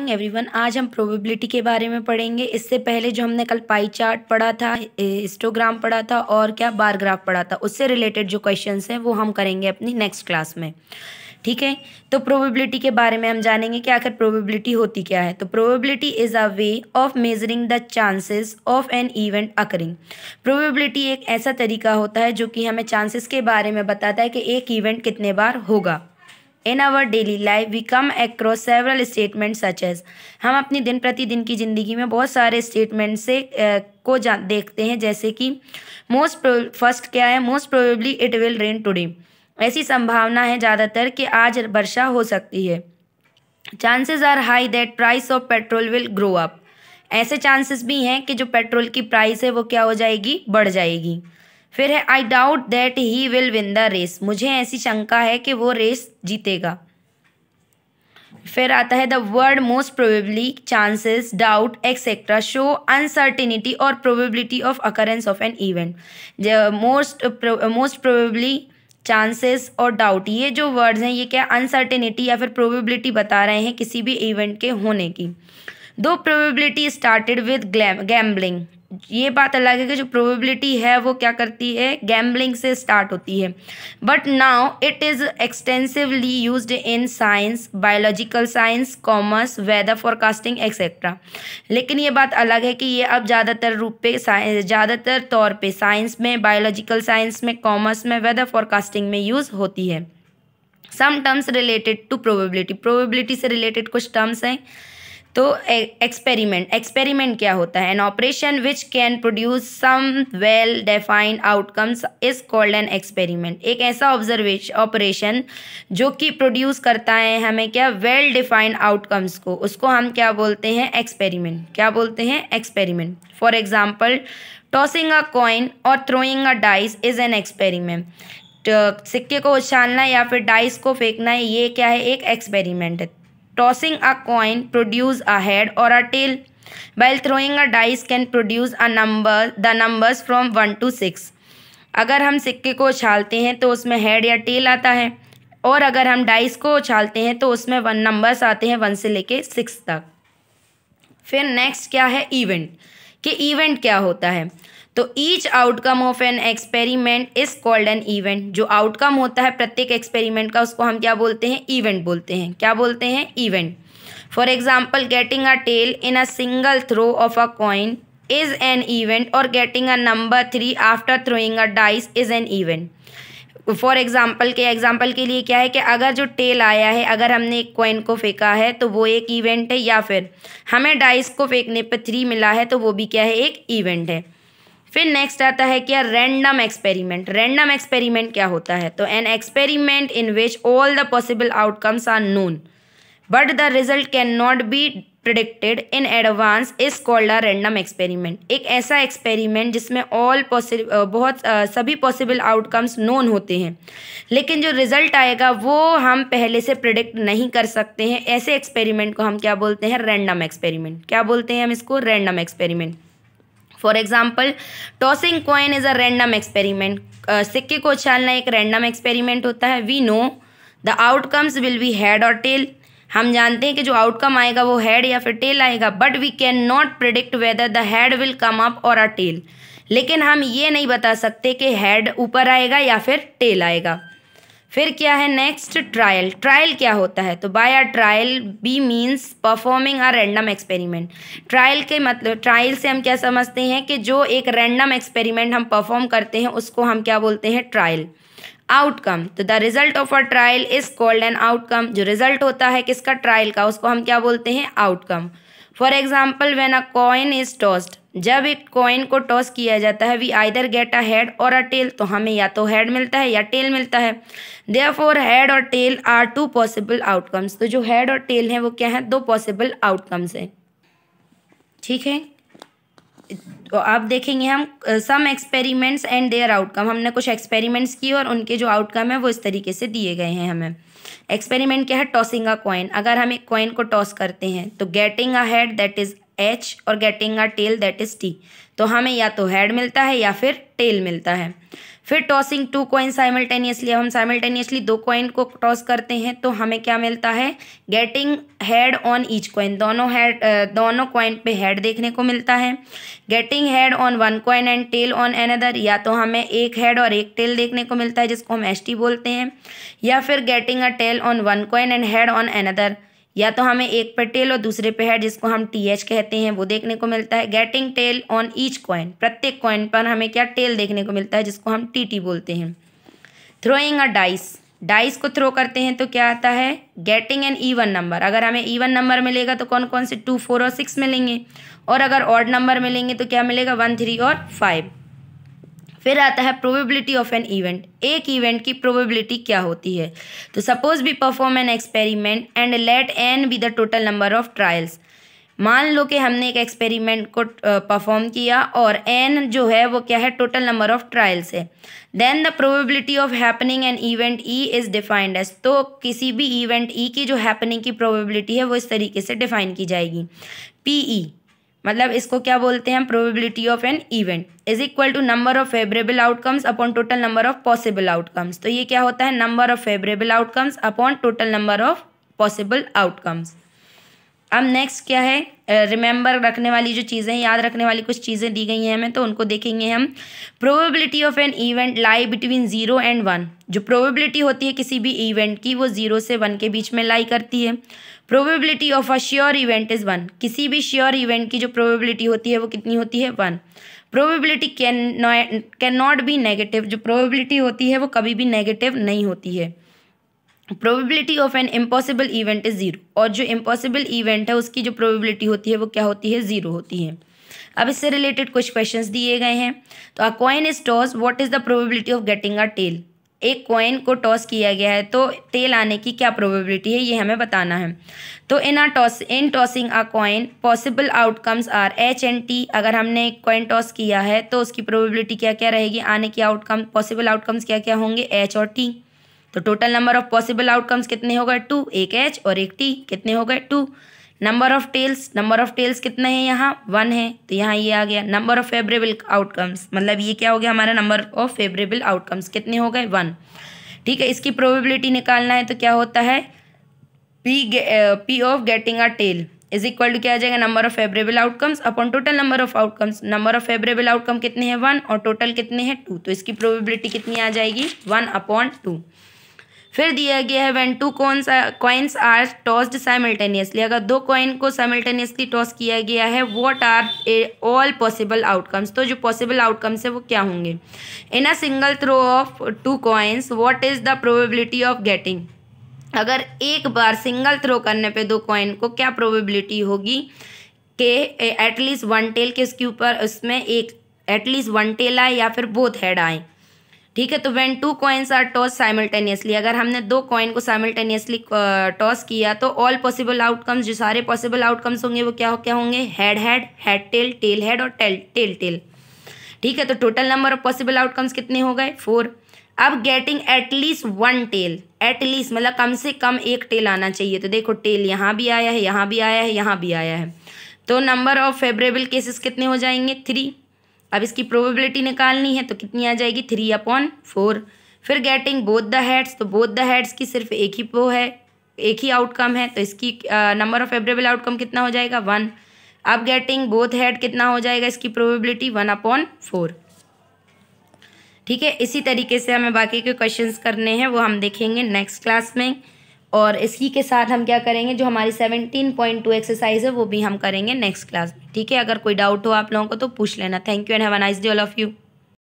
One आज हम probability के बारे में पढ़ेंगे इससे पहले जो हमने कल पाई चार्ट पढ़ा था हिस्टोग्राम पढ़ा था और क्या बार ग्राफ पढ़ा था उससे रिलेटेड जो क्वेश्चन हैं वो हम करेंगे अपनी नेक्स्ट क्लास में ठीक है तो प्रोबेबिलिटी के बारे में हम जानेंगे कि आखिर प्रोबेबिलिटी होती क्या है तो probability is a way of measuring the chances of an event occurring probability एक ऐसा तरीका होता है जो कि हमें चांसेस के बारे में बताता है कि एक इवेंट कितने बार होगा in our daily life we come across several statement such as हम अपनी दिन प्रतिदिन की ज़िंदगी में बहुत सारे स्टेटमेंट से को जान देखते हैं जैसे कि मोस्ट फर्स्ट क्या है most probably it will rain today ऐसी संभावना है ज़्यादातर कि आज वर्षा हो सकती है chances are high that price of petrol will grow up ऐसे चांसेस भी हैं कि जो पेट्रोल की प्राइस है वो क्या हो जाएगी बढ़ जाएगी फिर है I doubt that he will win the race मुझे ऐसी शंका है कि वो रेस जीतेगा फिर आता है the word most probably chances doubt etcetera show uncertainty और probability of occurrence of an event most most probably chances और डाउट ये जो वर्ड्स हैं ये क्या अनसर्टिनिटी या फिर प्रोबेबिलिटी बता रहे हैं किसी भी इवेंट के होने की दो प्रोबेबिलिटी स्टार्टेड विद गैम्बलिंग ये बात अलग है कि जो प्रोबेबिलिटी है वो क्या करती है गैम्बलिंग से स्टार्ट होती है but now it is extensively use in science biological science commerce weather forecasting etcetera लेकिन ये बात अलग है कि ये अब ज़्यादातर रूप पे ज़्यादातर तौर पे साइंस में बायोलॉजिकल साइंस में कॉमर्स में वेदर फॉरकास्टिंग में यूज़ होती है some terms related to probability probability से रिलेटेड कुछ टर्म्स हैं तो एक्सपेरिमेंट एक्सपेरिमेंट क्या होता है an operation which can produce some well defined outcomes is called an experiment एक ऐसा ऑब्जर्वेश ऑपरेशन जो कि प्रोड्यूस करता है हमें क्या वेल डिफाइंड आउटकम्स को उसको हम क्या बोलते हैं एक्सपेरिमेंट क्या बोलते हैं experiment for example tossing a coin और throwing a dice is an experiment सिक्के को उछालना या फिर डाइस को फेंकना ये क्या है एक एक्सपेरिमेंट है tossing a coin produce a head or a tail. While throwing a dice can produce a number the numbers from one two six अगर हम सिक्के को उछालते हैं तो उसमें हेड या टेल आता है और अगर हम डाइस को उछालते हैं तो उसमें वन नंबर्स आते हैं वन से लेके सिक्स तक फिर नेक्स्ट क्या है इवेंट कि इवेंट क्या होता है तो each outcome of an experiment is called an event जो आउटकम होता है प्रत्येक एक्सपेरिमेंट का उसको हम क्या बोलते हैं इवेंट बोलते हैं क्या बोलते हैं event for example getting a tail in a single throw of a coin is an event और getting a number three after throwing a dice is an event for example के एग्ज़ाम्पल के लिए क्या है कि अगर जो टेल आया है अगर हमने एक कॉइन को फेंका है तो वो एक इवेंट है या फिर हमें डाइस को फेंकने पर थ्री मिला है तो वो भी क्या है एक इवेंट है फिर नेक्स्ट आता है क्या रैंडम एक्सपेरिमेंट रैंडम एक्सपेरिमेंट क्या होता है तो an experiment in which all the possible outcomes are known but the result can not be predicted in advance is called a random experiment एक ऐसा एक्सपेरिमेंट जिसमें ऑल पॉसिब बहुत सभी पॉसिबल आउटकम्स नोन होते हैं लेकिन जो रिजल्ट आएगा वो हम पहले से प्रिडिक्ट नहीं कर सकते हैं ऐसे एक्सपेरिमेंट को हम क्या बोलते हैं रैंडम एक्सपेरिमेंट क्या बोलते हैं हम इसको random experiment for example tossing coin is a random experiment सिक्के को उछालना एक रेंडम एक्सपेरिमेंट होता है we know the outcomes will be head और टेल हम जानते हैं कि जो आउटकम आएगा वो हेड या फिर टेल आएगा but we can not predict whether the head will come up और अ टेल लेकिन हम ये नहीं बता सकते कि हेड ऊपर आएगा या फिर टेल आएगा फिर क्या है नेक्स्ट ट्रायल ट्रायल क्या होता है तो by a trial be means performing a random experiment trial के मतलब ट्रायल से हम क्या समझते हैं कि जो एक रैंडम एक्सपेरिमेंट हम परफॉर्म करते हैं उसको हम क्या बोलते हैं ट्रायल आउटकम तो the result of a trial is called an outcome जो रिजल्ट होता है किसका ट्रायल का उसको हम क्या बोलते हैं outcome for example when a coin is tossed जब एक कॉइन को टॉस किया जाता है we either get a head और अ टेल तो हमें या तो हेड मिलता है या टेल मिलता है देयर फोर हेड और tail are two possible outcomes तो जो हेड और टेल हैं वो क्या है दो पॉसिबल आउटकम्स हैं ठीक है तो आप देखेंगे हम some experiments and their outcome हमने कुछ एक्सपेरिमेंट्स किए और उनके जो आउटकम है वो इस तरीके से दिए गए हैं हमें एक्सपेरिमेंट क्या है टॉसिंग अ कॉइन अगर हम एक कॉइन को टॉस करते हैं तो getting a head that is H और getting a tail that is T तो हमें या तो हेड मिलता है या फिर टेल मिलता है फिर टॉसिंग टू कॉइन साइमल्टेनियसली हम साइमल्टेनियसली दो कॉइन को टॉस करते हैं तो हमें क्या मिलता है getting head on each coin दोनों हेड दोनों कॉइन पे हेड देखने को मिलता है getting head on one coin and tail on another या तो हमें एक हेड और एक टेल देखने को मिलता है जिसको हम एस बोलते हैं या फिर getting a tail on one coin and head on another या तो हमें एक पर टेल और दूसरे पे हेड जिसको हम टी एच कहते हैं वो देखने को मिलता है getting tail on each coin प्रत्येक कॉइन पर हमें क्या टेल देखने को मिलता है जिसको हम टी टी बोलते हैं थ्रोइंग अ डाइस डाइस को थ्रो करते हैं तो क्या आता है गेटिंग एन ईवन नंबर अगर हमें ईवन नंबर मिलेगा तो कौन कौन से टू फोर और सिक्स मिलेंगे और अगर ऑड नंबर मिलेंगे तो क्या मिलेगा वन थ्री और फाइव फिर आता है प्रोबेबिलिटी ऑफ एन इवेंट एक इवेंट की प्रोबेबिलिटी क्या होती है तो suppose we perform an experiment and let N be the total number of trials मान लो कि हमने एक एक्सपेरिमेंट को परफॉर्म किया और एन जो है वो क्या है टोटल नंबर ऑफ ट्रायल्स है then the probability of happening an event E is defined as तो किसी भी इवेंट ई e की जो हैपनिंग की प्रोबेबिलिटी है वो इस तरीके से डिफाइन की जाएगी पी ई e. मतलब इसको क्या बोलते हैं probability of an event is equal to number of favourable outcomes upon total number of possible outcomes तो ये क्या होता है number of favourable outcomes upon total number of possible outcomes अब नेक्स्ट क्या है रिमेंबर uh, रखने वाली जो चीज़ें याद रखने वाली कुछ चीज़ें दी गई हैं हमें तो उनको देखेंगे हम probability of an event lie between zero and one जो प्रोबेबिलिटी होती है किसी भी इवेंट की वो ज़ीरो से वन के बीच में लाई करती है probability of a sure event is one किसी भी श्योर इवेंट की जो प्रोबेबिलिटी होती है वो कितनी होती है one probability can can not be negative जो प्रोबेबिलिटी होती है वो कभी भी नेगेटिव नहीं होती है probability of an impossible event is zero और जो इम्पॉसिबल इवेंट है उसकी जो प्रोबेबिलिटी होती है वो क्या होती है ज़ीरो होती है अब इससे रिलेटेड कुछ क्वेश्चन दिए गए हैं तो a coin is toss what is the probability of getting a tail एक कॉइन को टॉस किया गया है तो तेल आने की क्या प्रोबेबिलिटी है ये हमें बताना है तो in a toss in tossing a coin possible outcomes are H and T अगर हमने एक कॉइन टॉस किया है तो उसकी प्रोबेबिलिटी क्या क्या रहेगी आने की आउटकम पॉसिबल आउटकम्स क्या क्या होंगे एच और टी तो total number of possible outcomes कितने हो गए टू एक एच और एक टी कितने हो गए two number of tails number of tails कितने हैं यहाँ वन है तो यहाँ ये आ गया नंबर ऑफ फेवरेबल आउटकम्स मतलब ये क्या हो गया हमारा नंबर ऑफ फेवरेबल आउटकम्स कितने हो गए वन ठीक है इसकी प्रोबेबिलिटी निकालना है तो क्या होता है P P of getting a tail is equal to क्या आ जाएगा number of favourable outcomes upon total number of outcomes number of favourable outcome कितने हैं वन और टोटल कितने हैं टू तो इसकी प्रोबेबिलिटी कितनी आ जाएगी वन अपॉन टू फिर दिया गया है when two cons coins are tossed simultaneously अगर दो कॉइन को साइमल्टेनियसली टॉस किया गया है what are all possible outcomes तो जो पॉसिबल आउटकम्स है वो क्या होंगे in a single throw of two coins what is the probability of getting अगर एक बार सिंगल थ्रो करने पे दो कॉइन को क्या प्रोबेबिलिटी होगी कि एटलीस्ट वन टेल के उसके ऊपर उसमें एक एटलीस्ट वन टेल आए या फिर बोथ हेड आए ठीक है तो when two coins are toss simultaneously अगर हमने दो कॉइन को साइमल्टेनियसली टॉस uh, किया तो ऑल पॉसिबल आउटकम्स जो सारे पॉसिबल आउटकम्स होंगे वो क्या क्या होंगे head head head tail tail head और टेल टेल टेल ठीक है तो total number of possible outcomes कितने हो गए फोर अब getting at least one tail at least मतलब कम से कम एक टेल आना चाहिए तो देखो टेल यहाँ भी आया है यहाँ भी आया है यहाँ भी आया है तो नंबर ऑफ फेवरेबल केसेस कितने हो जाएंगे थ्री अब इसकी प्रोबेबिलिटी निकालनी है तो कितनी आ जाएगी थ्री अपॉन फोर फिर गेटिंग बोथ द हेड्स तो बोथ द हेड्स की सिर्फ एक ही वो है एक ही आउटकम है तो इसकी नंबर ऑफ फेवरेबल आउटकम कितना हो जाएगा वन अब गेटिंग बोथ हेड कितना हो जाएगा इसकी प्रोबेबिलिटी वन अपॉन फोर ठीक है इसी तरीके से हमें बाकी के क्वेश्चंस करने हैं वो हम देखेंगे नेक्स्ट क्लास में और इसी के साथ हम क्या करेंगे जो हमारी सेवनटीन पॉइंट टू एक्सरसाइज है वो भी हम करेंगे नेक्स्ट क्लास में ठीक है अगर कोई डाउट हो आप लोगों को तो पूछ लेना thank you and have a nice day all of you